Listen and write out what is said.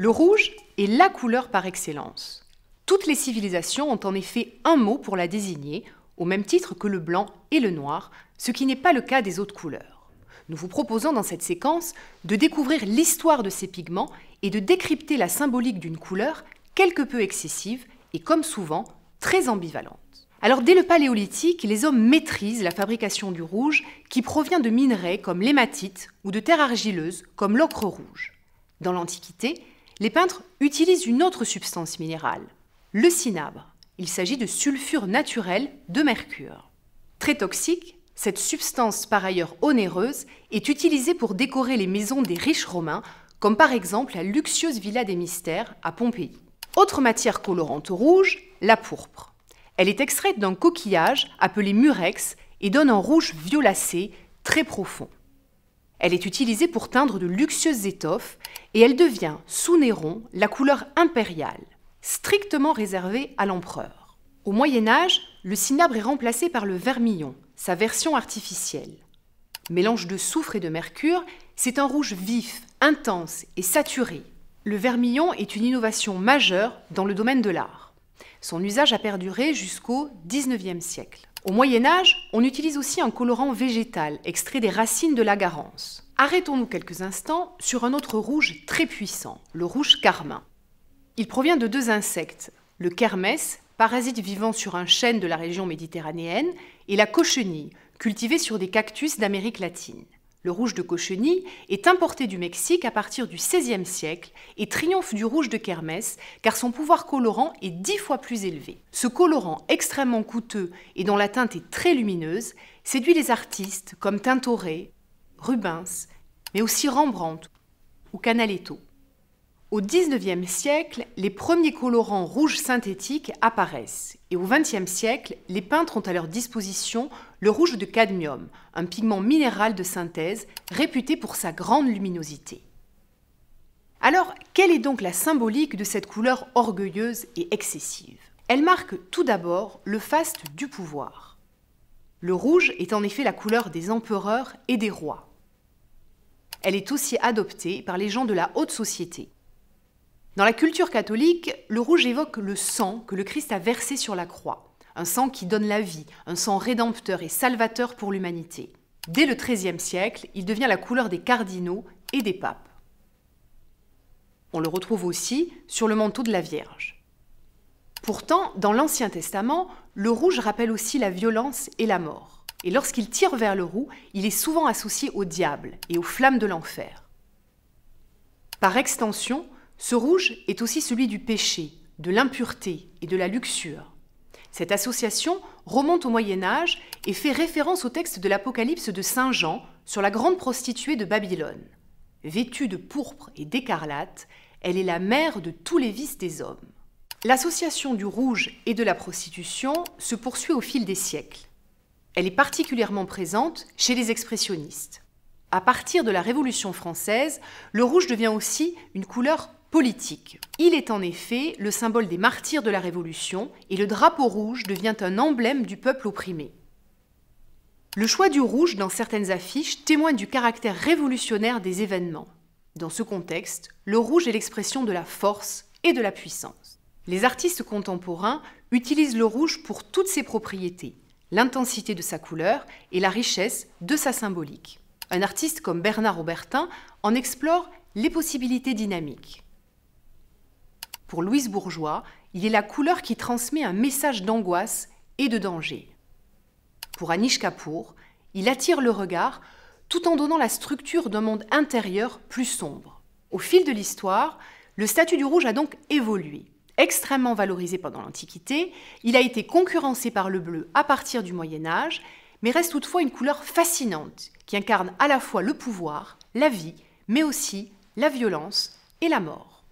Le rouge est la couleur par excellence. Toutes les civilisations ont en effet un mot pour la désigner, au même titre que le blanc et le noir, ce qui n'est pas le cas des autres couleurs. Nous vous proposons dans cette séquence de découvrir l'histoire de ces pigments et de décrypter la symbolique d'une couleur quelque peu excessive et comme souvent très ambivalente. Alors dès le Paléolithique, les hommes maîtrisent la fabrication du rouge qui provient de minerais comme l'hématite ou de terres argileuses comme l'ocre rouge. Dans l'Antiquité, les peintres utilisent une autre substance minérale, le cinabre. Il s'agit de sulfure naturel de mercure. Très toxique, cette substance par ailleurs onéreuse est utilisée pour décorer les maisons des riches romains, comme par exemple la luxueuse Villa des Mystères à Pompéi. Autre matière colorante rouge, la pourpre. Elle est extraite d'un coquillage appelé murex et donne un rouge violacé très profond. Elle est utilisée pour teindre de luxueuses étoffes et elle devient, sous Néron, la couleur impériale, strictement réservée à l'empereur. Au Moyen Âge, le cinabre est remplacé par le vermillon, sa version artificielle. Mélange de soufre et de mercure, c'est un rouge vif, intense et saturé. Le vermillon est une innovation majeure dans le domaine de l'art. Son usage a perduré jusqu'au XIXe siècle. Au Moyen Âge, on utilise aussi un colorant végétal, extrait des racines de la garance. Arrêtons-nous quelques instants sur un autre rouge très puissant, le rouge carmin. Il provient de deux insectes, le kermès, parasite vivant sur un chêne de la région méditerranéenne, et la cochenille, cultivée sur des cactus d'Amérique latine. Le rouge de Cochenille est importé du Mexique à partir du XVIe siècle et triomphe du rouge de Kermès car son pouvoir colorant est dix fois plus élevé. Ce colorant extrêmement coûteux et dont la teinte est très lumineuse séduit les artistes comme Tintoret, Rubens, mais aussi Rembrandt ou Canaletto. Au XIXe siècle, les premiers colorants rouges synthétiques apparaissent et au XXe siècle, les peintres ont à leur disposition le rouge de cadmium, un pigment minéral de synthèse réputé pour sa grande luminosité. Alors, quelle est donc la symbolique de cette couleur orgueilleuse et excessive Elle marque tout d'abord le faste du pouvoir. Le rouge est en effet la couleur des empereurs et des rois. Elle est aussi adoptée par les gens de la haute société, dans la culture catholique, le rouge évoque le sang que le Christ a versé sur la croix, un sang qui donne la vie, un sang rédempteur et salvateur pour l'humanité. Dès le XIIIe siècle, il devient la couleur des cardinaux et des papes. On le retrouve aussi sur le manteau de la Vierge. Pourtant, dans l'Ancien Testament, le rouge rappelle aussi la violence et la mort. Et lorsqu'il tire vers le roux, il est souvent associé au diable et aux flammes de l'enfer. Par extension, ce rouge est aussi celui du péché, de l'impureté et de la luxure. Cette association remonte au Moyen Âge et fait référence au texte de l'Apocalypse de Saint Jean sur la grande prostituée de Babylone. Vêtue de pourpre et d'écarlate, elle est la mère de tous les vices des hommes. L'association du rouge et de la prostitution se poursuit au fil des siècles. Elle est particulièrement présente chez les expressionnistes. À partir de la Révolution française, le rouge devient aussi une couleur politique. Il est en effet le symbole des martyrs de la Révolution et le drapeau rouge devient un emblème du peuple opprimé. Le choix du rouge dans certaines affiches témoigne du caractère révolutionnaire des événements. Dans ce contexte, le rouge est l'expression de la force et de la puissance. Les artistes contemporains utilisent le rouge pour toutes ses propriétés, l'intensité de sa couleur et la richesse de sa symbolique. Un artiste comme Bernard Aubertin en explore les possibilités dynamiques. Pour Louise Bourgeois, il est la couleur qui transmet un message d'angoisse et de danger. Pour Anish Kapoor, il attire le regard tout en donnant la structure d'un monde intérieur plus sombre. Au fil de l'histoire, le statut du rouge a donc évolué. Extrêmement valorisé pendant l'Antiquité, il a été concurrencé par le bleu à partir du Moyen Âge, mais reste toutefois une couleur fascinante qui incarne à la fois le pouvoir, la vie, mais aussi la violence et la mort.